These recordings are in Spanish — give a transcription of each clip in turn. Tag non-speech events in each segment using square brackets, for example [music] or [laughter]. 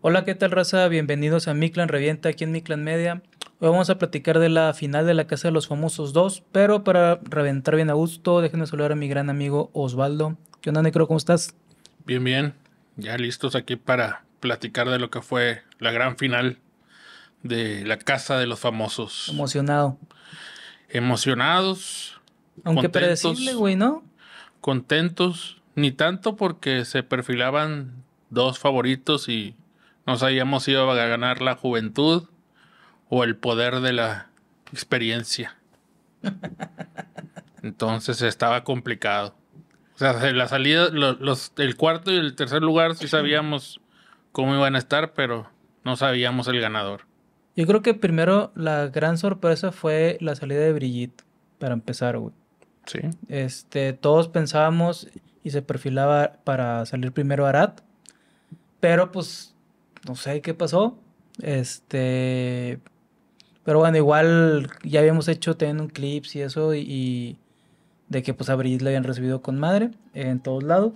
Hola, ¿qué tal raza? Bienvenidos a Mi Clan Revienta aquí en Mi Clan Media. Hoy vamos a platicar de la final de la Casa de los Famosos 2, pero para reventar bien a gusto, déjenme saludar a mi gran amigo Osvaldo. ¿Qué onda, Necro? ¿Cómo estás? Bien, bien. Ya listos aquí para platicar de lo que fue la gran final de la Casa de los Famosos. Emocionado. Emocionados. Aunque predecible, güey, ¿no? Contentos. Ni tanto porque se perfilaban dos favoritos y no sabíamos si iba a ganar la juventud o el poder de la experiencia. [laughs] Entonces estaba complicado. O sea, la salida, los, el cuarto y el tercer lugar sí sabíamos cómo iban a estar, pero no sabíamos el ganador. Yo creo que primero la gran sorpresa fue la salida de Brigitte, para empezar, güey. Sí. Este, todos pensábamos y se perfilaba para salir primero Arat, pero pues no sé qué pasó. Este. Pero bueno, igual ya habíamos hecho teniendo un clips y eso, y, de que pues a lo habían recibido con madre en todos lados.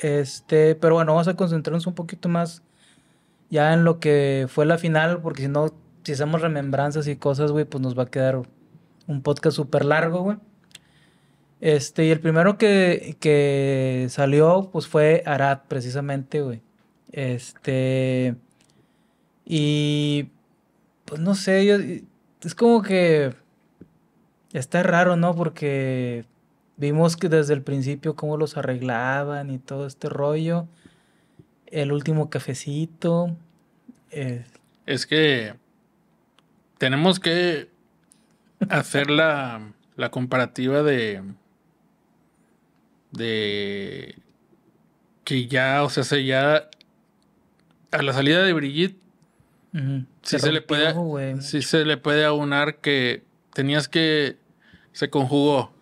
Este, pero bueno, vamos a concentrarnos un poquito más ya en lo que fue la final, porque si no, si hacemos remembranzas y cosas, güey, pues nos va a quedar un podcast súper largo, güey. Este, y el primero que, que salió, pues fue Arad, precisamente, güey. Este. Y. Pues no sé, Es como que. Está raro, ¿no? Porque. Vimos que desde el principio cómo los arreglaban y todo este rollo. El último cafecito. Eh. Es que tenemos que hacer la, la, comparativa de. de. que ya, o sea, ya a la salida de Brigitte, Si se, le puede, se le puede aunar que tenías que. Se conjugó.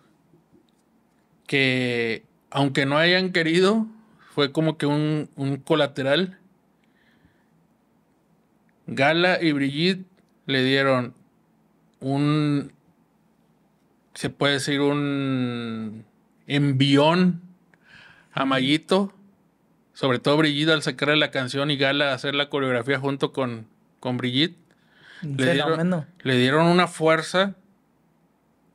Que aunque no hayan querido, fue como que un, un colateral. Gala y Brigitte le dieron un. Se puede decir un envión a Mayito sobre todo Brigitte al sacar la canción y Gala hacer la coreografía junto con, con Brigitte. Le, dieron, le dieron una fuerza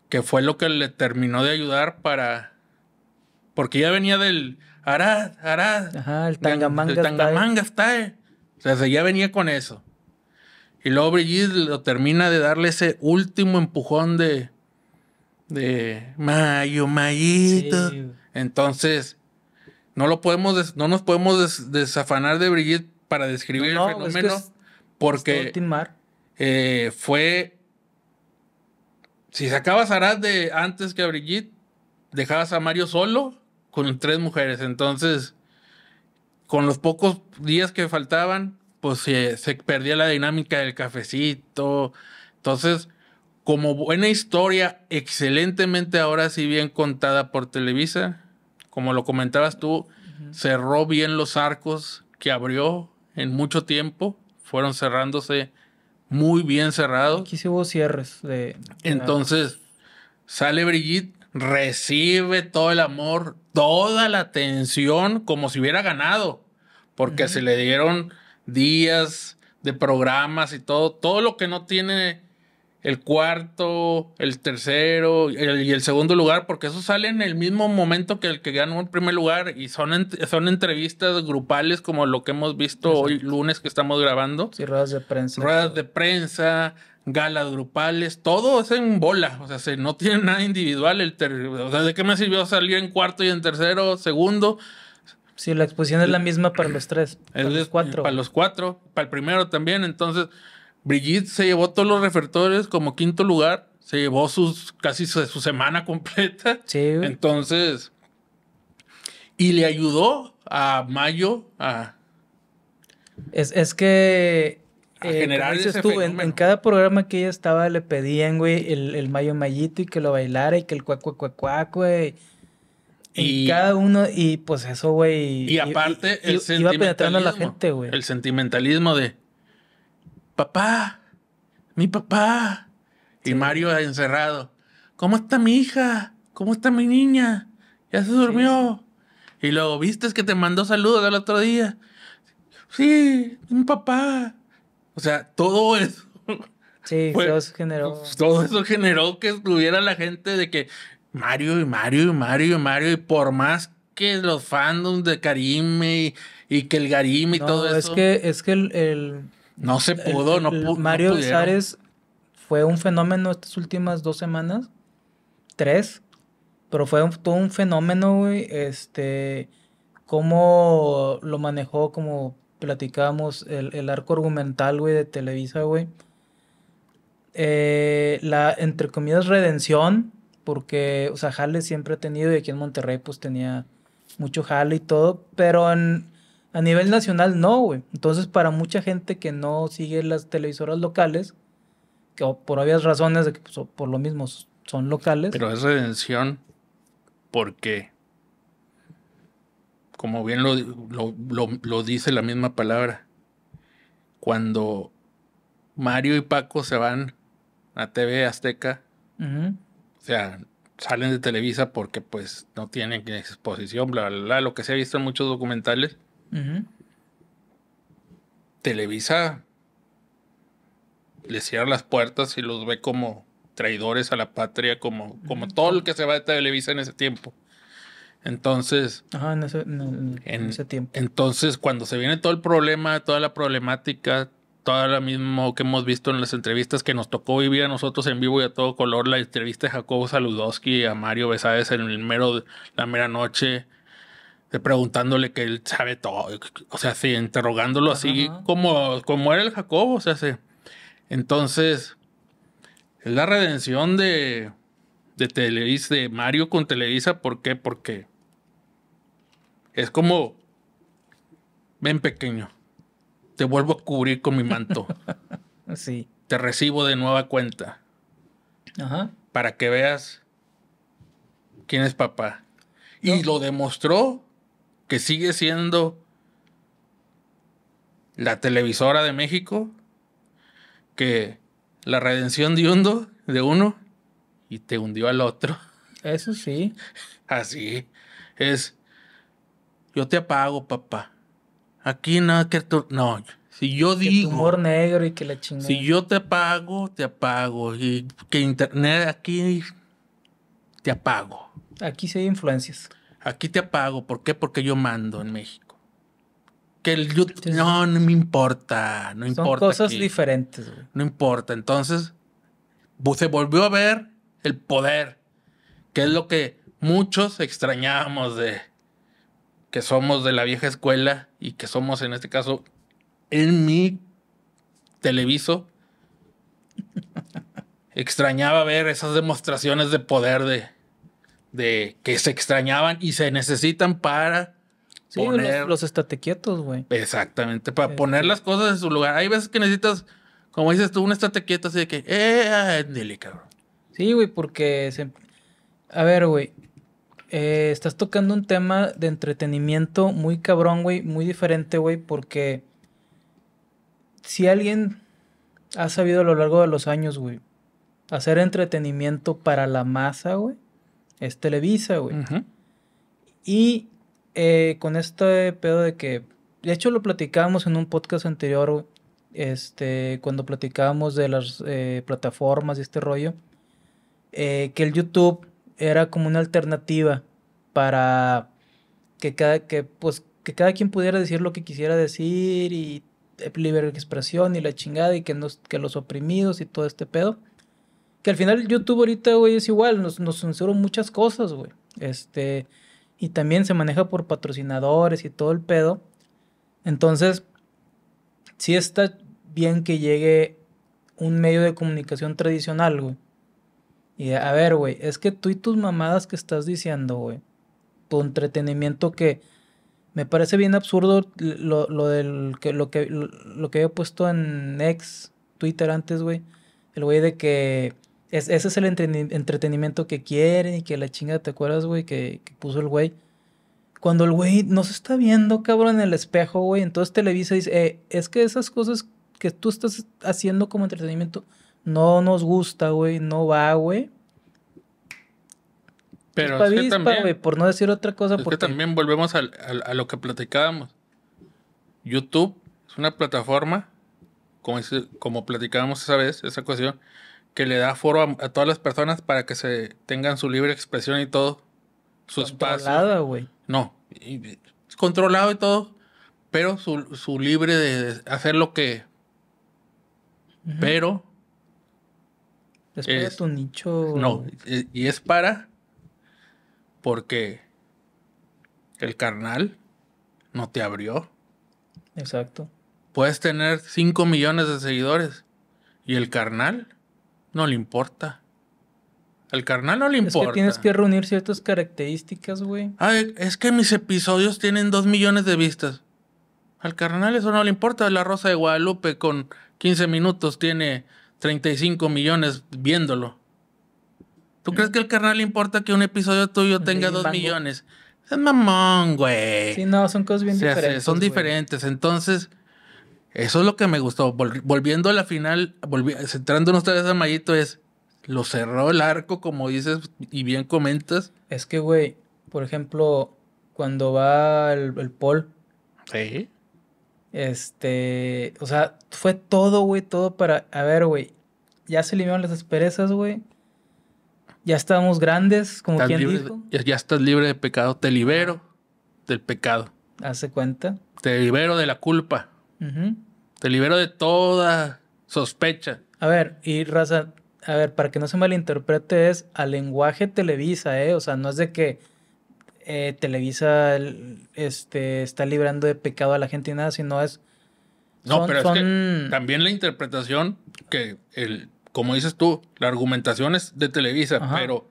que fue lo que le terminó de ayudar para... Porque ya venía del Arad, Arad. Ajá, el Tangamanga. El, Tangamanga está. Eh. O sea, ya venía con eso. Y luego Brigitte lo termina de darle ese último empujón de... De... Mayo, Mayito. Entonces no lo podemos, no nos podemos desafanar de Brigitte para describir el fenómeno porque eh, fue. Si sacabas a Arad de antes que a Brigitte, dejabas a Mario solo con tres mujeres. Entonces, con los pocos días que faltaban, pues se, se perdía la dinámica del cafecito. Entonces, como buena historia, excelentemente ahora sí bien contada por Televisa, como lo comentabas tú, cerró bien los arcos que abrió en mucho tiempo, fueron cerrándose muy bien cerrados. Aquí sí hubo cierres de... Entonces, sale Brigitte, recibe todo el amor, toda la atención, como si hubiera ganado, porque se le dieron días de programas y todo, todo lo que no tiene el cuarto, el tercero y el segundo lugar, porque eso sale en el mismo momento que el que ganó el primer lugar y son, son entrevistas grupales como lo que hemos visto hoy lunes que estamos grabando. Sí, ruedas de prensa. Ruedas de prensa, galas grupales, todo es en bola, o sea, no tiene nada individual. El ¿de qué me sirvió salir en cuarto y en tercero, segundo? Sí, la exposición es la misma para los tres, para los cuatro. Para los cuatro, para el primero también, entonces... Brigitte se llevó todos los refertores como quinto lugar. Se llevó sus, casi su, semana [laughs] completa. Sí. Entonces, y le ayudó a Mayo a... Es, que... A eh, generar en, cada programa que ella estaba le pedían, güey, el, el Mayo Mayito y que lo bailara y que el cuac, cuac, güey. Y cada uno, y pues eso, güey. Y aparte, el iba a la gente, El sentimentalismo de papá, mi papá. Y Mario encerrado, ¿cómo está mi hija? ¿Cómo está mi niña? Ya se durmió. Y luego, ¿viste es que te mandó saludos al otro día? Sí, mi papá. O sea, todo eso. [laughs] Sí, todo eso generó. Todo eso generó que estuviera la gente de que Mario y Mario y Mario y Mario, y por más que los fandoms de Karime y, y que el Garime y todo eso. Es que, es que el, no se pudo, no pudo. Mario no fue un fenómeno estas últimas dos semanas, tres, pero fue un, todo un fenómeno, güey, este, cómo lo manejó, como platicábamos, el, el, arco argumental, güey, de Televisa, güey. Eh, la, entre comillas, redención, porque, o sea, Jale siempre ha tenido y aquí en Monterrey, pues tenía mucho Jale y todo, pero en a nivel nacional no, güey. Entonces, para mucha gente que no sigue las televisoras locales, que por varias razones, de pues, por lo mismo son locales. Pero es redención porque, como bien lo, dice la misma palabra, cuando Mario y Paco se van a TV Azteca, o sea, salen de Televisa porque pues no tienen exposición, bla, bla, bla, lo que se ha visto en muchos documentales Televisa les cierra las puertas y los ve como traidores a la patria, como, como todo el que se va de Televisa en ese tiempo. Entonces, en, ese, tiempo. Entonces, cuando se viene todo el problema, toda la problemática, todo lo mismo que hemos visto en las entrevistas que nos tocó vivir a nosotros en vivo y a todo color, la entrevista de Jacobo Saludowski a Mario Besades en el mero, la mera noche, preguntándole que él sabe todo, o sea, sí, interrogándolo así Como, como era el Jacobo, o sea, sí. Entonces, es la redención de, de de Mario con Televisa, ¿por qué? Porque es como, ven pequeño, te vuelvo a cubrir con mi manto. [laughs] sí. Te recibo de nueva cuenta. Para que veas quién es papá. Y lo demostró que sigue siendo la televisora de México, que la redención de, uno, de uno y te hundió al otro. Eso sí. [laughs] Así es. Yo te apago, papá. Aquí nada que No, si yo digo. Tumor negro y que la chingada. Si yo te apago, te apago. Y que internet aquí te apago. Aquí sí hay influencias. Aquí te apago. ¿Por qué? Porque yo mando en México. Que el YouTube, no, no me importa. No importa. Son cosas diferentes. No importa. Entonces, se volvió a ver el poder, que es lo que muchos extrañábamos de que somos de la vieja escuela y que somos en este caso en mi televiso. [laughs] Extrañaba ver esas demostraciones de poder de de que se extrañaban y se necesitan para sí, poner los, los estate güey. Exactamente, para este. poner las cosas en su lugar. Hay veces que necesitas, como dices tú, un estate quieto así de que, eh, cabrón. Sí, güey, porque se... a ver, güey, eh, estás tocando un tema de entretenimiento muy cabrón, güey, muy diferente, güey, porque si alguien ha sabido a lo largo de los años, güey, hacer entretenimiento para la masa, güey, es Televisa, güey. Y eh, con este pedo de que, de hecho lo platicábamos en un podcast anterior, este, cuando platicábamos de las eh, plataformas y este rollo, eh, que el YouTube era como una alternativa para que cada, que, pues, que cada quien pudiera decir lo que quisiera decir y libre expresión y la chingada y que, que los oprimidos y todo este pedo al final YouTube ahorita, güey, es igual, nos, nos muchas cosas, güey. Este, y también se maneja por patrocinadores y todo el pedo. Entonces, sí está bien que llegue un medio de comunicación tradicional, güey. Y a ver, güey, es que tú y tus mamadas que estás diciendo, güey, tu entretenimiento que me parece bien absurdo lo, lo del que lo que lo, lo que había puesto en ex Twitter antes, güey, el güey de que es, ese es el entretenimiento que quieren y que la chinga, ¿te acuerdas, güey? Que, puso el güey. Cuando el güey no se está viendo, cabrón, en el espejo, güey, entonces este Televisa dice, eh, es que esas cosas que tú estás haciendo como entretenimiento no nos gusta, güey, no va, güey. Pues Pero es, también, por no decir otra cosa. porque... también volvemos a lo que platicábamos. YouTube es una plataforma, como, como platicábamos esa vez, esa cuestión, que le da foro a, todas las personas para que se tengan su libre expresión y todo. Su Controlado, güey. No, Es controlado y todo, pero su, libre de hacer lo que... Pero... Es de tu nicho. No, y es para... Porque el carnal no te abrió. Exacto. Puedes tener 5 millones de seguidores y el carnal no le importa. Al carnal no le importa. Es que tienes que reunir ciertas características, güey. Ay, ah, e, es que mis episodios tienen dos millones de vistas. Al carnal eso no le importa. La Rosa de Guadalupe con 15 minutos tiene 35 millones viéndolo. ¿Tú crees que al carnal le importa que un episodio tuyo tenga dos millones? Es mamón, güey. Sí, no, son cosas bien diferentes. Son diferentes. Entonces, eso es lo que me gustó. volviendo a la final, centrándonos otra vez a Mayito, es. Lo cerró el arco, como dices y bien comentas. Es que, güey, por ejemplo, cuando va el, pol. Paul. Sí. Este. O sea, fue todo, güey, todo para. A ver, güey. Ya se eliminaron las asperezas, güey. Ya estamos grandes, como quien dijo. ya estás libre de pecado. Te libero del pecado. ¿Hace cuenta? Te libero de la culpa. Te libero de toda sospecha. A ver, y Raza, a ver, para que no se malinterprete, es al lenguaje Televisa, ¿eh? O sea, no es de que eh, Televisa este, está librando de pecado a la gente y nada, sino es... No, pero es que también la interpretación, que el, como dices tú, la argumentación es de Televisa, pero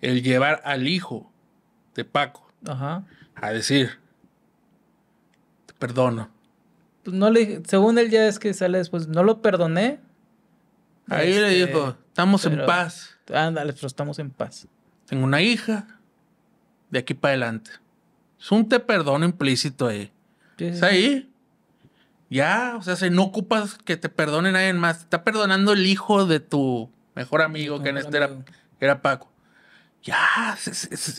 el llevar al hijo de Paco a decir, te perdono, pues, no le, según él ya es que sale después, no lo perdoné. Ahí le este, dijo, estamos en paz. Ándale, pero estamos en paz. Tengo una hija, de aquí para adelante. Es un te perdono implícito ahí. es ahí. Ya, o sea, no ocupas que te perdone nadie más, está perdonando el hijo de tu mejor amigo, que en este Era, Paco ya es,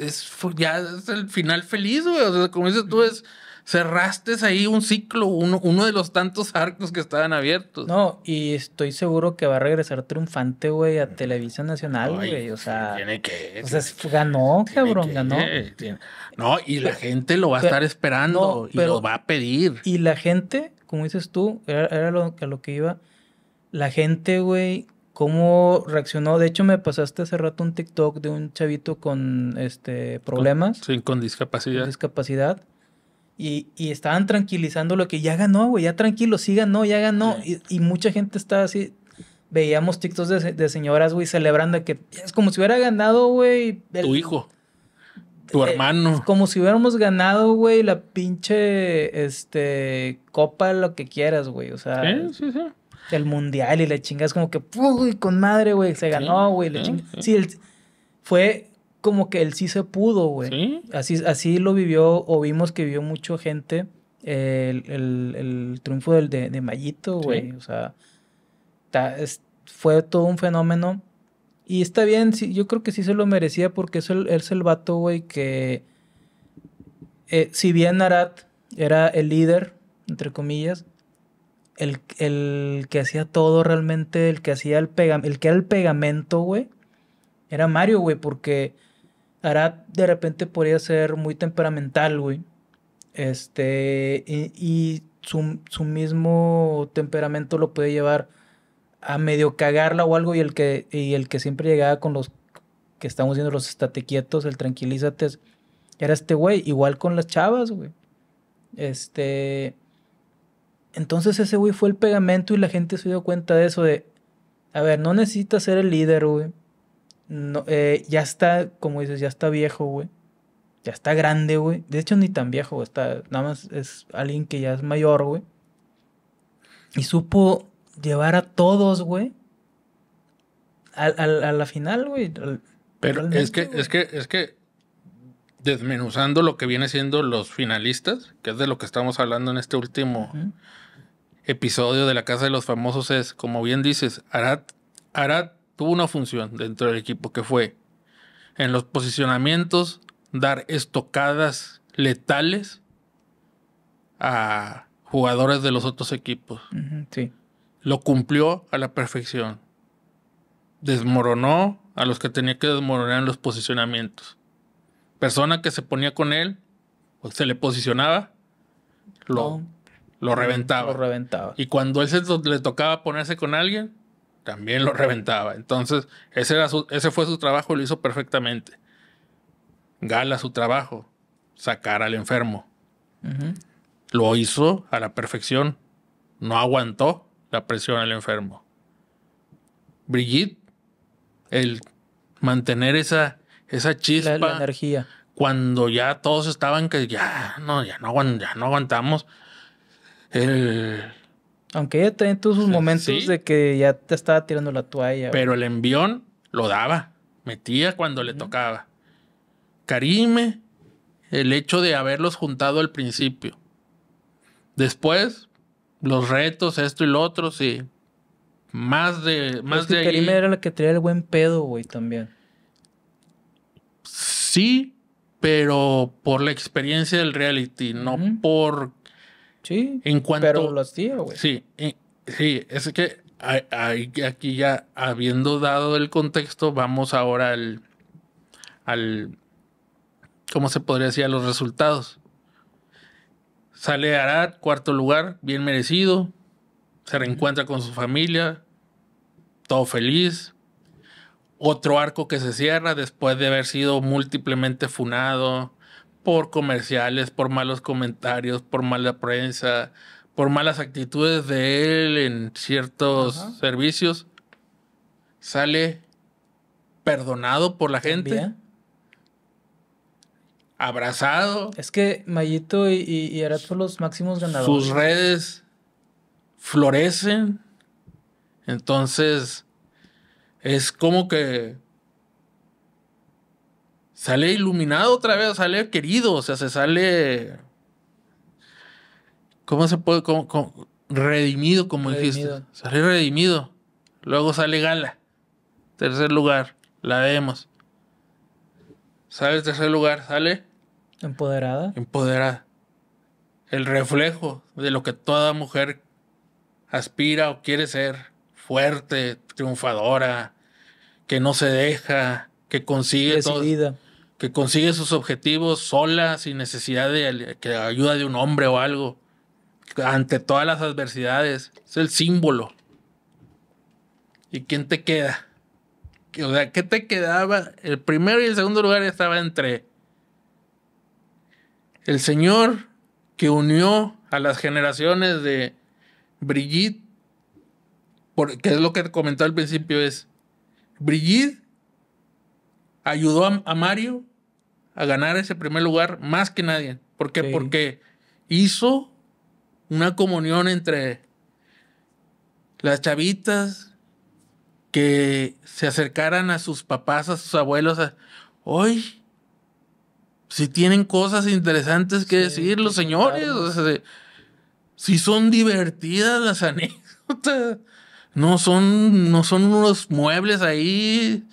ya es el final feliz, güey. O sea, como dices tú, es cerraste ahí un ciclo, uno, uno de los tantos arcos que estaban abiertos. No, y estoy seguro que va a regresar triunfante, güey, a mm. Televisión Nacional, güey. O sea, tiene que. O sea, ganó, cabrón, ganó. No, y la gente lo va a estar esperando y lo va a pedir. Y la gente, como dices tú, era, lo, a lo que iba. La gente, güey, cómo reaccionó. De hecho, me pasaste hace rato un TikTok de un chavito con este problemas. sí, con discapacidad. discapacidad. Y, estaban tranquilizando lo que ya ganó, güey, ya tranquilo, sí ganó, ya ganó. Y, mucha gente estaba así. Veíamos TikToks de, de señoras, güey, celebrando que es como si hubiera ganado, güey. tu hijo. Tu eh, hermano. Es como si hubiéramos ganado, güey, la pinche este copa, lo que quieras, güey. O sea. Sí, sí, sí. El mundial y la Es como que, uy, con madre, güey. Se ganó, güey. la chingas. Sí, el, fue como que él sí se pudo, güey. Así, así lo vivió o vimos que vivió mucha gente el, triunfo del, de, de Mayito, güey. O sea, fue todo un fenómeno. Y está bien, yo creo que sí se lo merecía porque es el, es el vato, güey, que eh, si bien Narat era el líder, entre comillas, el, el, que hacía todo realmente, el que hacía el pegamento, el que era el pegamento, güey, era Mario, güey, porque Arad de repente podría ser muy temperamental, güey. Este, y, su, su, mismo temperamento lo puede llevar a medio cagarla o algo. Y el que, y el que siempre llegaba con los que estamos viendo los estate el tranquilízate, era este güey. Igual con las chavas, güey. Este. Entonces ese güey fue el pegamento y la gente se dio cuenta de eso, de, a ver, no necesitas ser el líder, güey no, eh, ya está, como dices, ya está viejo, güey. Ya está grande, güey. De hecho, ni tan viejo, Está, nada más es alguien que ya es mayor, güey. Y supo llevar a todos, güey. A, la final, güey. Pero es que, es que, es que, desmenuzando lo que viene siendo los finalistas, que es de lo que estamos hablando en este último episodio de La Casa de los Famosos, es, como bien dices, Arat, Arad tuvo una función dentro del equipo que fue en los posicionamientos dar estocadas letales a jugadores de los otros equipos. sí. Lo cumplió a la perfección. Desmoronó a los que tenía que desmoronar en los posicionamientos. Persona que se ponía con él, O pues, se le posicionaba, lo, reventaba. Lo reventaba. Y cuando él se le tocaba ponerse con alguien, también lo reventaba. Entonces, ese, ese fue su trabajo, lo hizo perfectamente. Gala su trabajo, sacar al enfermo. Lo hizo a la perfección. No aguantó la presión al enfermo. Brigitte, el mantener esa, esa chispa. La, energía. Cuando ya todos estaban que ya no, ya no, ya no aguantamos. El aunque ella tenía todos sus momentos de que ya te estaba tirando la toalla. Pero el envión lo daba. Metía cuando le tocaba. Karime, el hecho de haberlos juntado al principio. Después, los retos, esto y lo otro, sí. Más de. Más de Karime era la que traía el buen pedo, güey, también. Sí, pero por la experiencia del reality, no por Sí. En cuanto, pero Sí, es que hay, aquí ya, habiendo dado el contexto, vamos ahora al, al ¿cómo se podría decir? A los resultados. Sale Arad, cuarto lugar, bien merecido. Se reencuentra con su familia, todo feliz. Otro arco que se cierra después de haber sido múltiplemente funado, por comerciales, por malos comentarios, por mala prensa, por malas actitudes de él en ciertos servicios, sale perdonado por la gente. Abrazado. Es que Mayito y, y, los máximos ganadores. Sus redes florecen. Entonces, es como que sale iluminado otra vez, sale querido, o sea, se sale. ¿Cómo se puede? redimido, como dijiste. Sale redimido. Luego sale Gala. Tercer lugar, la vemos. Sale tercer lugar, sale. Empoderada. Empoderada. El reflejo de lo que toda mujer aspira o quiere ser. Fuerte, triunfadora, que no se deja, que consigue su vida que consigue sus objetivos sola, sin necesidad de que ayuda de un hombre o algo, ante todas las adversidades. Es el símbolo. ¿Y quién te queda? O sea, ¿qué te quedaba? El primero y el segundo lugar estaba entre el Señor que unió a las generaciones de Brigitte, porque es lo que comentó al principio, es Brigitte ayudó a Mario a ganar ese primer lugar más que nadie. ¿Por qué? Porque hizo una comunión entre las chavitas que se acercaran a sus papás, a sus abuelos, hoy, si tienen cosas interesantes que decir los señores, si son divertidas las [laughs] anécdotas, no son, no son unos muebles ahí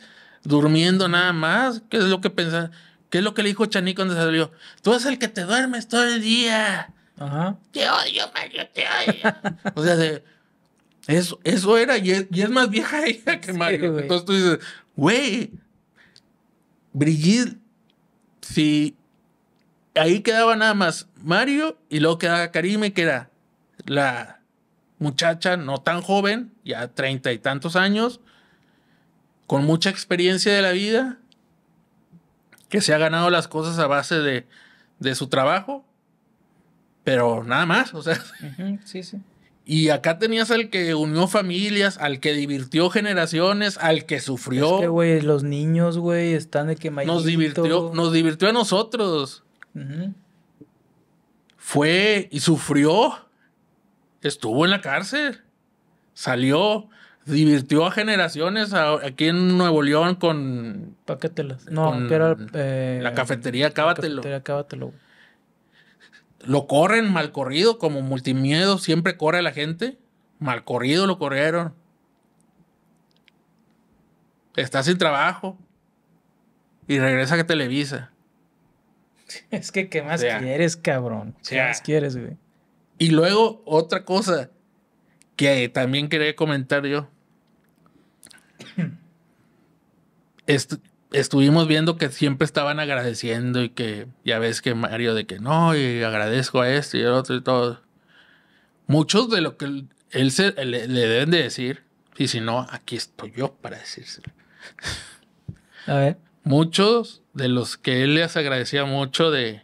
durmiendo nada más, ¿Qué es lo que pensan? ¿Qué es lo que le dijo Chaní cuando salió? Tú eres el que te duermes todo el día. Te odio, Mario, te odio. [laughs] o sea, eso, eso era, y es, más vieja [laughs] ella que Mario. Entonces tú dices, güey, Brigitte, si ahí quedaba nada más Mario y luego quedaba Karime, que era la muchacha no tan joven, ya treinta y tantos años, con mucha experiencia de la vida, que se ha ganado las cosas a base de, de su trabajo, pero nada más, o sea. sí, sí. Y acá tenías al que unió familias, al que divirtió generaciones, al que sufrió. Es güey, los niños, güey, están de que Nos divirtió, nos divirtió a nosotros. Fue y sufrió. Estuvo en la cárcel. Salió divirtió a generaciones aquí en Nuevo León con. Páquetelas. No, eh, la cafetería, cábatelo. La Lo corren mal corrido, como multimiedo, siempre corre la gente. Mal corrido lo corrieron. Está sin trabajo. Y regresa a Televisa. [laughs] Es que, ¿qué más quieres, cabrón? ¿Qué más quieres, güey? Y luego, otra cosa que también quería comentar yo. estuvimos viendo que siempre estaban agradeciendo y que ya ves que Mario de que no, y agradezco a esto y el otro y todo. Muchos de lo que él, se, le, deben de decir, y si no, aquí estoy yo para decírselo. A ver. Muchos de los que él les agradecía mucho de...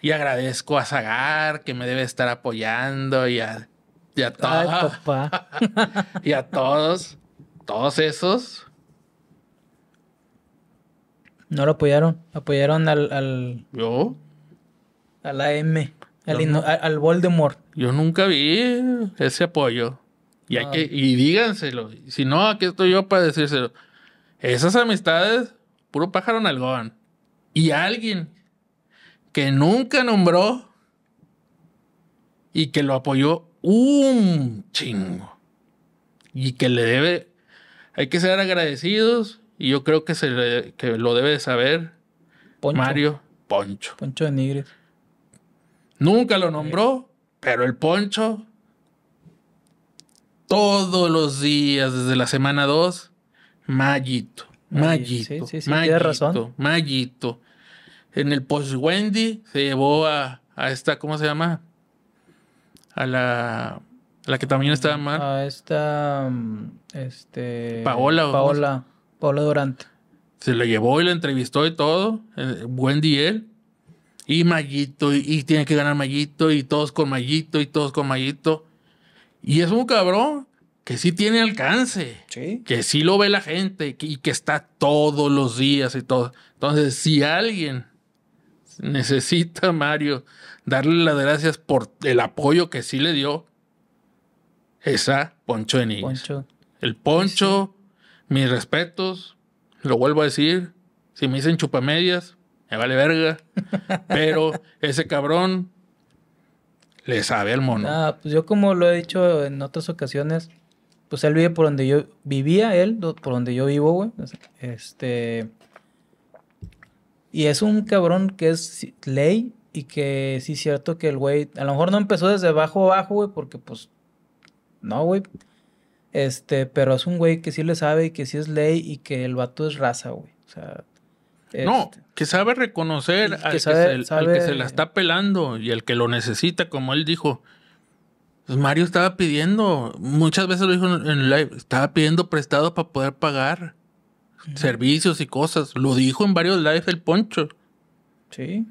Y agradezco a Zagar que me debe estar apoyando y a, y a todos. [laughs] y a todos, todos esos no lo apoyaron. Apoyaron al. ¿Yo? A la M. Al, al, Voldemort. Yo nunca vi ese apoyo. Y, hay que, y díganselo. Si no, aquí estoy yo para decírselo. Esas amistades, puro pájaro nalgón. Y alguien que nunca nombró y que lo apoyó un chingo. Y que le debe. Hay que ser agradecidos y yo creo que, se lo debe de saber Mario Poncho. Poncho de Nigre. Nunca lo nombró, pero el Poncho todos los días desde la semana 2, Mayito, ah, Mayito, sí, sí, razón. Mayito. En el post Wendy se llevó a, esta, ¿cómo se llama? A la la que también estaba mm, mal. A esta. Mm, este. Paola. Paola. Pablo Durante. Se le llevó y le entrevistó y todo. Eh, buen día él. Y Mallito, y, tiene que ganar Mallito, y todos con Mallito, y todos con Mallito. Y es un cabrón que sí tiene alcance. Que sí lo ve la gente y que está todos los días y todo. Entonces, si alguien necesita Mario darle las gracias por el apoyo que sí le dio, esa Poncho niño. Poncho. El Poncho mis respetos, lo vuelvo a decir, si me dicen chupamedias, me vale verga, [laughs] pero ese cabrón le sabe al mono. Ah, pues yo como lo he dicho en otras ocasiones, pues él vive por donde yo vivía, él, por donde yo vivo, güey. Este... Y es un cabrón que es ley y que sí es cierto que el güey, a lo mejor no empezó desde bajo abajo, güey, porque pues, no, güey. Este, pero es un güey que sí le sabe y que sí es ley y que el vato es raza, güey. O sea. no, este, que sabe reconocer al, que se, la está pelando y al que lo necesita, como él dijo. Pues Mario estaba pidiendo, muchas veces lo dijo en, live, estaba pidiendo prestado para poder pagar servicios y cosas. Lo dijo en varios lives el Poncho. Sí.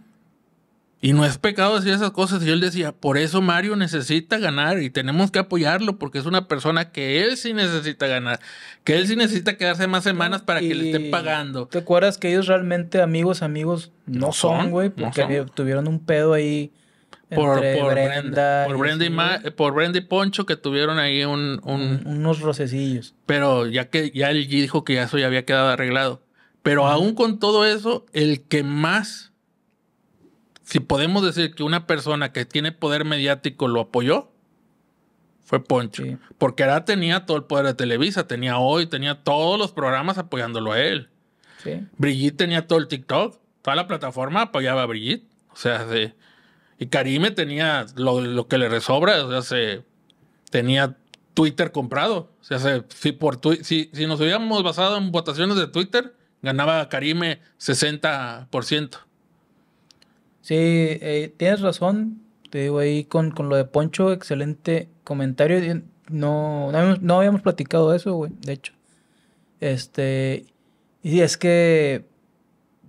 Y no es pecado decir esas cosas. Y él decía, por eso Mario necesita ganar y tenemos que apoyarlo porque es una persona que él sí necesita ganar, que él sí necesita quedarse más semanas para que le estén pagando. ¿Te acuerdas que ellos realmente amigos, amigos no, son, güey? Porque tuvieron un pedo ahí. Por, por, Brenda, eh, por, Brenda y por Poncho que tuvieron ahí un, unos rocecillos. Pero ya que ya él dijo que eso ya había quedado arreglado. Pero aún con todo eso, el que más si podemos decir que una persona que tiene poder mediático lo apoyó, fue Poncho. Porque ahora tenía todo el poder de Televisa, tenía hoy, tenía todos los programas apoyándolo a él. Brigitte tenía todo el TikTok, toda la plataforma apoyaba a Brigitte. O sea, y Karime tenía lo, que le resobra, o sea, tenía Twitter comprado. O sea, si, por si, si nos hubiéramos basado en votaciones de Twitter, ganaba Karime 60%. Sí, eh, tienes razón. Te digo ahí con, lo de Poncho, excelente comentario. No, no, habíamos, platicado eso, güey, de hecho. Este, y es que,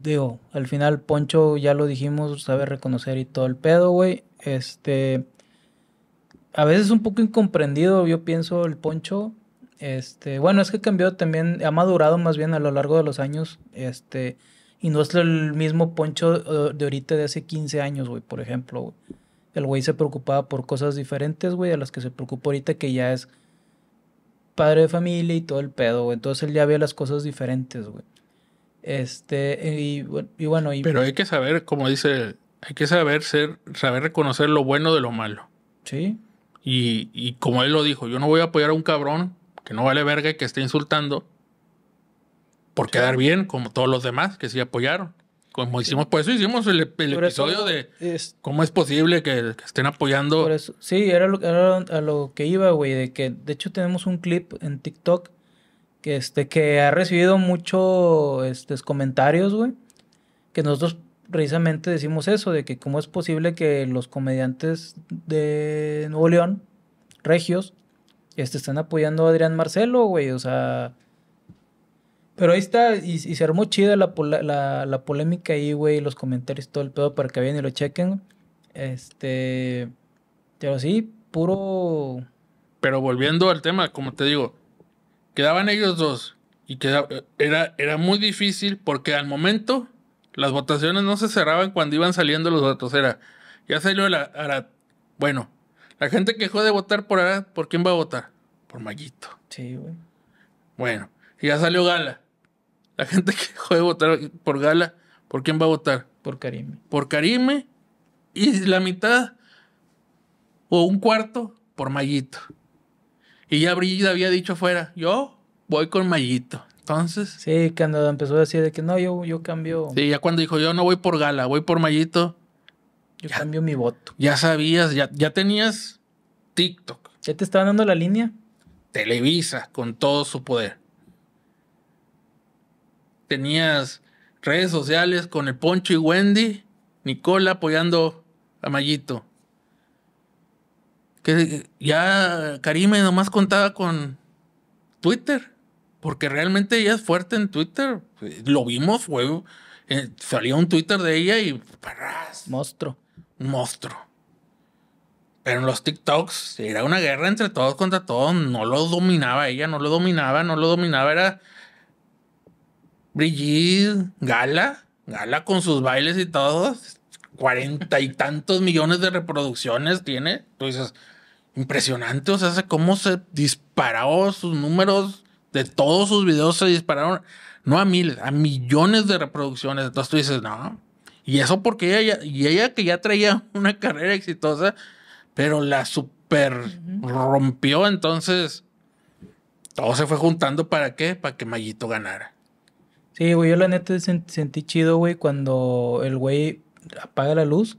digo, al final Poncho ya lo dijimos, sabe reconocer y todo el pedo, güey. Este, a veces un poco incomprendido, yo pienso, el Poncho. Este, bueno, es que cambió también, ha madurado más bien a lo largo de los años. Este, y no es el mismo Poncho eh, de ahorita de hace 15 años, güey, por ejemplo, El güey se preocupaba por cosas diferentes, güey, a las que se preocupa ahorita que ya es padre de familia y todo el pedo, güey. Entonces él ya ve las cosas diferentes, güey. Este, y, bueno, y... Pero hay que saber, como dice, hay que saber ser, saber reconocer lo bueno de lo malo. Sí. Y, y como él lo dijo, yo no voy a apoyar a un cabrón que no vale verga y que esté insultando por quedar bien, como todos los demás que sí apoyaron. Como hicimos, pues por eso hicimos el, episodio de cómo es posible que, estén apoyando. Por sí, era, lo, era a lo que iba, güey, de que de hecho tenemos un clip en TikTok que, este, que ha recibido muchos este, comentarios, güey, que nosotros precisamente decimos eso, de que cómo es posible que los comediantes de Nuevo León, regios, este, estén apoyando a Adrián Marcelo, güey, o sea... Pero ahí está, y, se armó chida la, polémica ahí, güey, los comentarios, todo el pedo para que vayan y lo chequen. Este. Pero sí, puro. Pero volviendo al tema, como te digo, quedaban ellos dos. Y quedaba, era, era muy difícil porque al momento las votaciones no se cerraban cuando iban saliendo los datos Era, ya salió la, bueno, la gente que dejó de votar por Arad, ¿por quién va a votar? Por Maguito. Sí, güey. Bueno, y ya salió Gala. La gente que [laughs] juega votar por Gala, ¿por quién va a votar? Por Karime. Por Karime y la mitad o un cuarto por Mayito. Y ya Brigida había dicho fuera, yo voy con Mayito. Entonces. Sí, cuando empezó a decir de que no, yo, yo cambio. Sí, ya cuando dijo yo no voy por Gala, voy por Mayito. Yo cambio mi voto. Ya sabías, ya, ya tenías TikTok. ¿Ya te estaban dando la línea? Televisa con todo su poder tenías redes sociales con el Poncho y Wendy, Nicola apoyando a Mayito. Que ya Karime nomás contaba con Twitter, porque realmente ella es fuerte en Twitter. Lo vimos, fue, eh, salió un Twitter de ella y... Monstruo. Monstruo. Pero en los TikToks era una guerra entre todos contra todos. No lo dominaba ella, no lo dominaba, no lo dominaba. Era Brigitte, Gala, Gala con sus bailes y todo, cuarenta y tantos millones de reproducciones tiene. Tú dices, impresionante, o sea, cómo se disparó sus números de todos sus videos se dispararon, no a miles, a millones de reproducciones. Entonces tú dices, no. Y eso porque ella, y ella que ya traía una carrera exitosa, pero la super rompió. Entonces todo se fue juntando para qué? Para que Mayito ganara. Sí, güey, yo la neta sentí chido, güey, cuando el güey apaga la luz.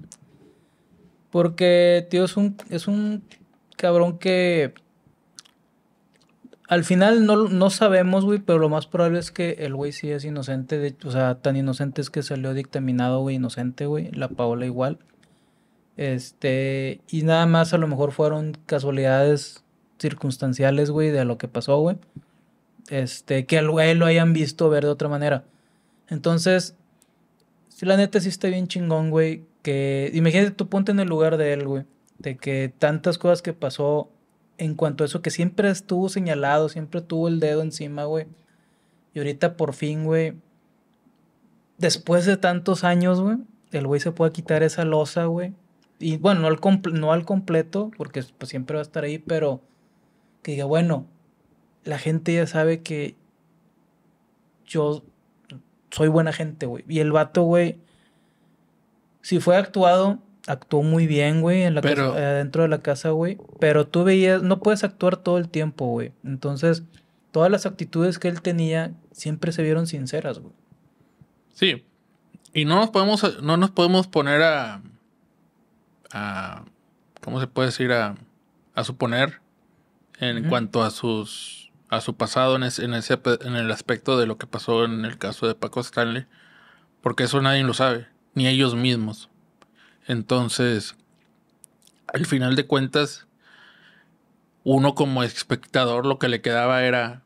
Porque, tío, es un, es un cabrón que al final no, sabemos, güey, pero lo más probable es que el güey sí es inocente. De, o sea, tan inocente es que salió dictaminado, güey, inocente, güey. La Paola igual. Este, y nada más a lo mejor fueron casualidades circunstanciales, güey, de lo que pasó, güey este, que al güey lo hayan visto ver de otra manera. Entonces, si la neta sí está bien chingón, güey, que imagínate tú ponte en el lugar de él, güey, de que tantas cosas que pasó en cuanto a eso, que siempre estuvo señalado, siempre tuvo el dedo encima, güey. Y ahorita por fin, güey, después de tantos años, güey, el güey se puede quitar esa losa, güey. Y bueno, no al, no al completo, porque pues, siempre va a estar ahí, pero que diga, bueno, la gente ya sabe que yo soy buena gente, güey. Y el vato, güey, si fue actuado, actuó muy bien, güey, en la eh, de la casa, güey. Pero tú veías, no puedes actuar todo el tiempo, güey. Entonces, todas las actitudes que él tenía siempre se vieron sinceras, güey. Sí. Y no nos podemos, no nos podemos poner a, a ¿cómo se puede decir? A, a suponer en cuanto a sus a su pasado en, en, en el aspecto de lo que pasó en el caso de Paco Stanley, porque eso nadie lo sabe, ni ellos mismos. Entonces, al final de cuentas, uno como espectador lo que le quedaba era,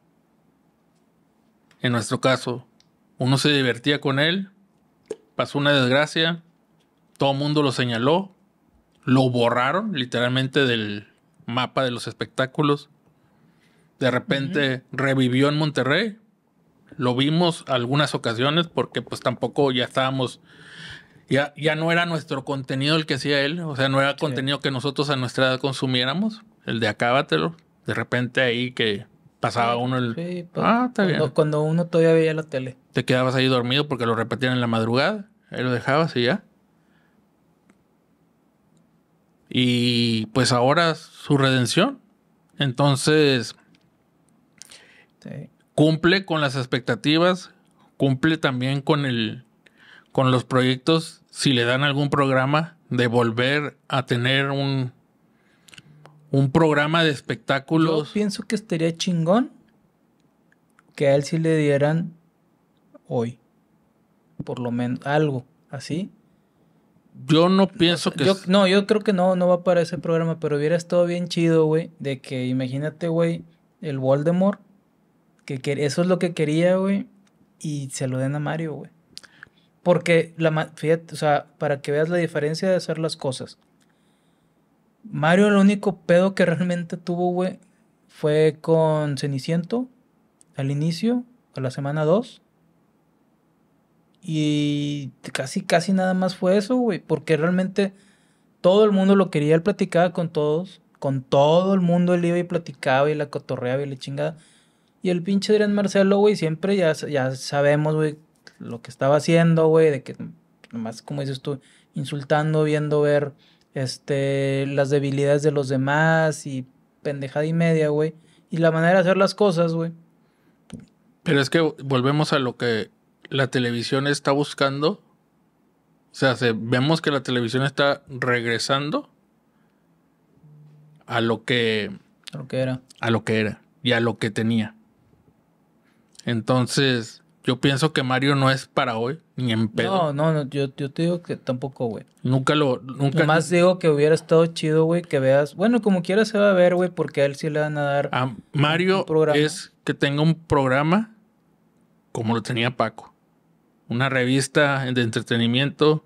en nuestro caso, uno se divertía con él, pasó una desgracia, todo el mundo lo señaló, lo borraron literalmente del mapa de los espectáculos, de repente revivió en Monterrey. Lo vimos algunas ocasiones porque pues tampoco ya estábamos, ya, ya no era nuestro contenido el que hacía él, o sea, no era contenido que nosotros a nuestra edad consumiéramos, el de acábatelo. De repente ahí que pasaba ah, uno el... ah, pues, está cuando, bien. Cuando uno todavía veía la tele. Te quedabas ahí dormido porque lo repetían en la madrugada, ahí lo dejabas y ya. Y pues ahora su redención. Entonces, Cumple con las expectativas, cumple también con el con los proyectos, si le dan algún programa, de volver a tener un, un programa de espectáculos. Yo pienso que estaría chingón que a él si le dieran hoy, por lo menos algo así. Yo no pienso que... no, yo creo que no, no va para ese programa, pero hubiera estado bien chido, güey, de que imagínate, güey, el Voldemort que, eso es lo que quería, güey. Y se lo den a Mario, güey. Porque, la, fíjate, o sea, para que veas la diferencia de hacer las cosas. Mario, el único pedo que realmente tuvo, güey, fue con Ceniciento al inicio, a la semana 2. Y casi, casi nada más fue eso, güey. Porque realmente todo el mundo lo quería. Él platicaba con todos. Con todo el mundo él iba y platicaba y la cotorreaba y la chingada. Y el pinche Adrián Marcelo, güey, siempre ya, ya sabemos, güey, lo que estaba haciendo, güey, de que nomás, como dices tú, insultando, viendo ver este, las debilidades de los demás y pendejada y media, güey. Y la manera de hacer las cosas, güey. Pero es que volvemos a lo que la televisión está buscando. O sea, vemos que la televisión está regresando a lo que. A lo que era. A lo que era y a lo que tenía. Entonces, yo pienso que Mario no es para hoy, ni en pedo. No, no, yo, yo te digo que tampoco, güey. Nunca lo. Nunca... Más digo que hubiera estado chido, güey, que veas. Bueno, como quiera se va a ver, güey, porque a él sí le van a dar. A ah, Mario es que tenga un programa como lo tenía Paco. Una revista de entretenimiento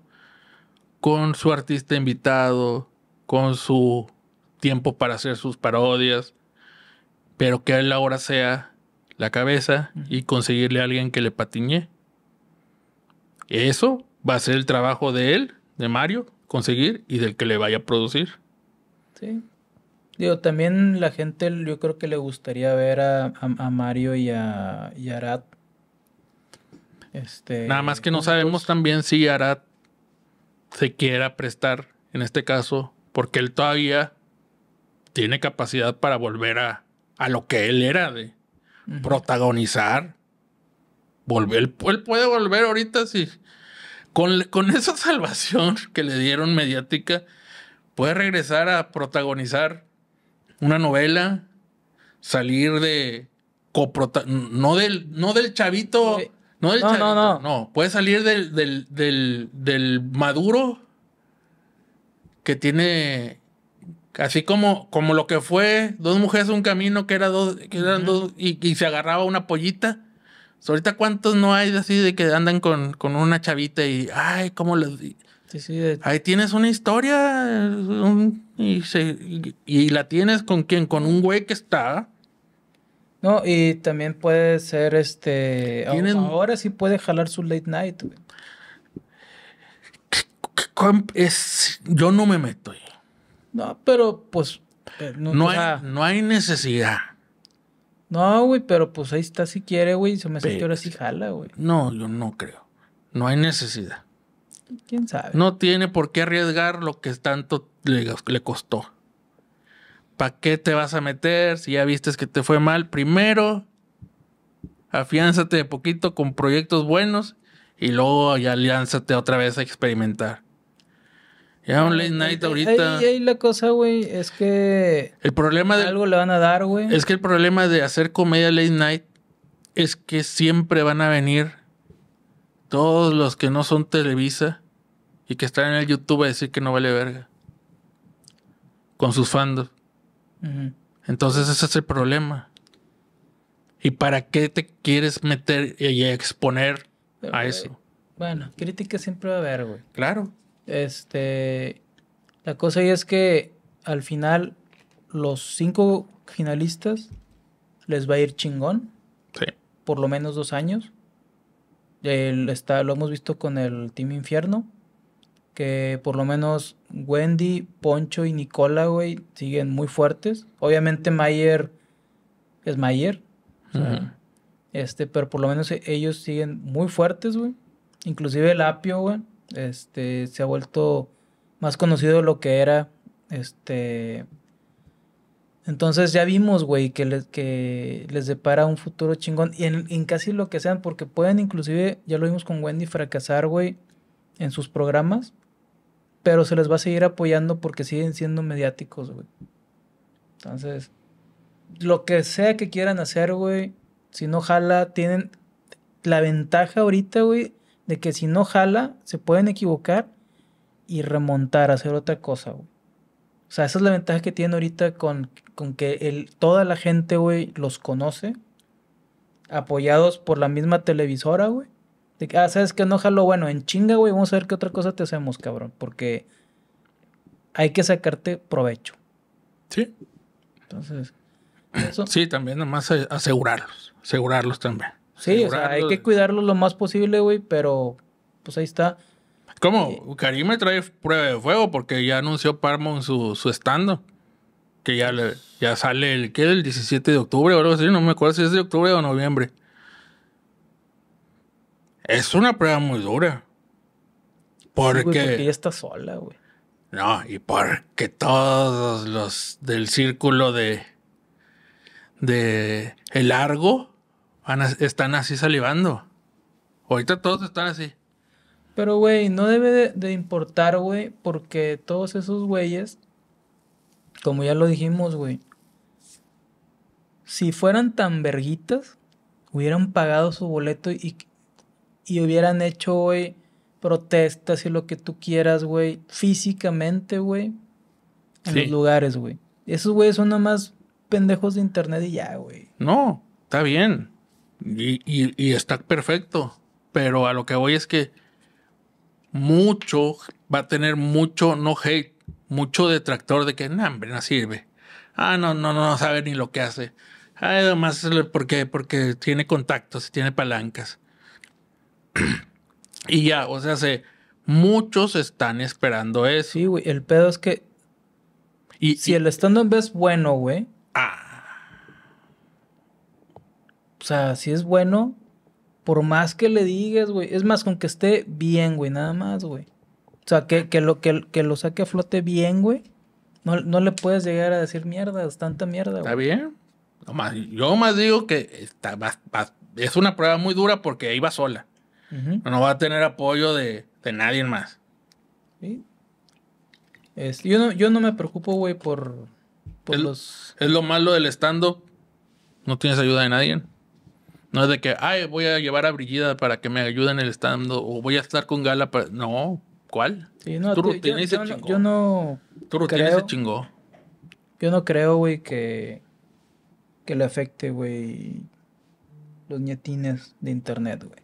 con su artista invitado, con su tiempo para hacer sus parodias, pero que a él ahora sea la cabeza y conseguirle a alguien que le patiñe. Eso va a ser el trabajo de él, de Mario, conseguir y del que le vaya a producir. Sí. Digo, también la gente yo creo que le gustaría ver a, Mario y a, y Este, Nada más que no sabemos también si Arad se quiera prestar en este caso, porque él todavía tiene capacidad para volver a, a lo que él era de, protagonizar. Volver, él, puede volver ahorita si con, [laughs] esa salvación que le dieron mediática, puede regresar a protagonizar una novela, salir de no del, no del chavito. No, no, no, no, puede salir del, del, del, del maduro que tiene Así como, como lo que fue dos mujeres un camino que era dos, que eran dos, y, se agarraba una pollita. Ahorita cuántos no hay así de que andan con, con una chavita y ay, cómo les sí, ahí tienes una historia y, se, y, la tienes con quien... con un güey que está. No, y también puede ser este. Ahora sí puede jalar su late night, Es, yo no me meto. No, pero pues. Eh, no, hay, no hay necesidad. No, güey, pero pues ahí está si quiere, güey. Se me hace ahora sí jala, güey. No, yo no creo. No hay necesidad. ¿Quién sabe? No tiene por qué arriesgar lo que tanto le, costó. ¿Para qué te vas a meter si ya viste que te fue mal? Primero, afiánzate de poquito con proyectos buenos y luego ya otra vez a experimentar. Ya un late night ahorita. Y ahí la cosa, güey, es que. El problema de. Algo le van a dar, güey. Es que el problema de hacer comedia late night es que siempre van a venir todos los que no son Televisa y que están en el YouTube a decir que no vale verga. Con sus fandos. Entonces ese es el problema. ¿Y para qué te quieres meter y exponer a eso? Bueno, crítica siempre va a haber, güey. Claro. Este, la cosa es que al final los cinco finalistas les va a ir chingón. Sí. Por lo menos dos años. está, lo hemos visto con el Team Infierno. Que por lo menos Wendy, Poncho y Nicola, güey, siguen muy fuertes. Obviamente Mayer es Mayer. este, pero por lo menos ellos siguen muy fuertes, güey. Inclusive el Apio, güey. Este, se ha vuelto más conocido lo que era. Este. Entonces ya vimos, güey, que, les, que les depara un futuro chingón. Y en, en, casi lo que sean, porque pueden inclusive, ya lo vimos con Wendy, fracasar, güey, en sus programas. Pero se les va a seguir apoyando porque siguen siendo mediáticos, güey. Entonces, lo que sea que quieran hacer, güey, si no jala, tienen la ventaja ahorita, güey, de que si no jala, se pueden equivocar y remontar, hacer otra cosa, güey. O sea, esa es la ventaja que tiene ahorita con, que el, toda la gente, güey, los conoce, apoyados por la misma televisora, güey. De que, ah, sabes que no jalo, bueno, en chinga, güey, vamos a ver qué otra cosa te hacemos, cabrón, porque hay que sacarte provecho. Sí. Entonces, eso. Sí, también nomás asegurarlos, asegurarlos también. Sí, o sea, hay que cuidarlo lo más posible, güey, pero pues ahí está. ¿Cómo? Eh, Karim trae prueba de fuego porque ya anunció Parmo su, su stand Que ya, ya sale el, ¿qué? el 17 de octubre o algo así. No me acuerdo si es de octubre o noviembre. Es una prueba muy dura. Porque, está sola, güey. No, y porque todos los del círculo de. de. El Largo están así salivando. Ahorita todos están así. Pero, güey, no debe de, importar, güey, porque todos esos güeyes, como ya lo dijimos, güey, si fueran tan verguitas, hubieran pagado su boleto y, y hubieran hecho, güey, protestas y lo que tú quieras, güey, físicamente, güey, en los lugares, güey. Esos güeyes son nada más pendejos de internet y ya, güey. No, está bien. Y, y, está perfecto. Pero a lo que voy es que mucho va a tener mucho no hate, mucho detractor de que, no, hombre, no sirve. Ah, no, no, no sabe ni lo que hace. Ah, además, ¿por Porque tiene contactos y tiene palancas. [clears throat] y ya, o sea, se, muchos están esperando eso. Sí, güey, el pedo es que. Y, si el stand-up es bueno, güey. Ah o sea, si es bueno, por más que le digas, güey. Es más, con que esté bien, güey, nada más, güey. O sea, que, que lo, que, lo saque a flote bien, güey. No, le puedes llegar a decir mierdas, tanta mierda, güey. Está bien. No yo más digo que está, es una prueba muy dura porque ahí va sola. No va a tener apoyo de, nadie más. ¿Sí? yo, no, yo no me preocupo, güey, por, los... Es lo malo del estando. No tienes ayuda de nadie. No es de que, ay, voy a llevar a Brigida para que me ayuden el stand o voy a estar con Gala para... No, ¿cuál? no, tu rutina yo, no, creo, se chingó. Yo no creo, güey, que, que le afecte, güey, los nietines de internet, güey.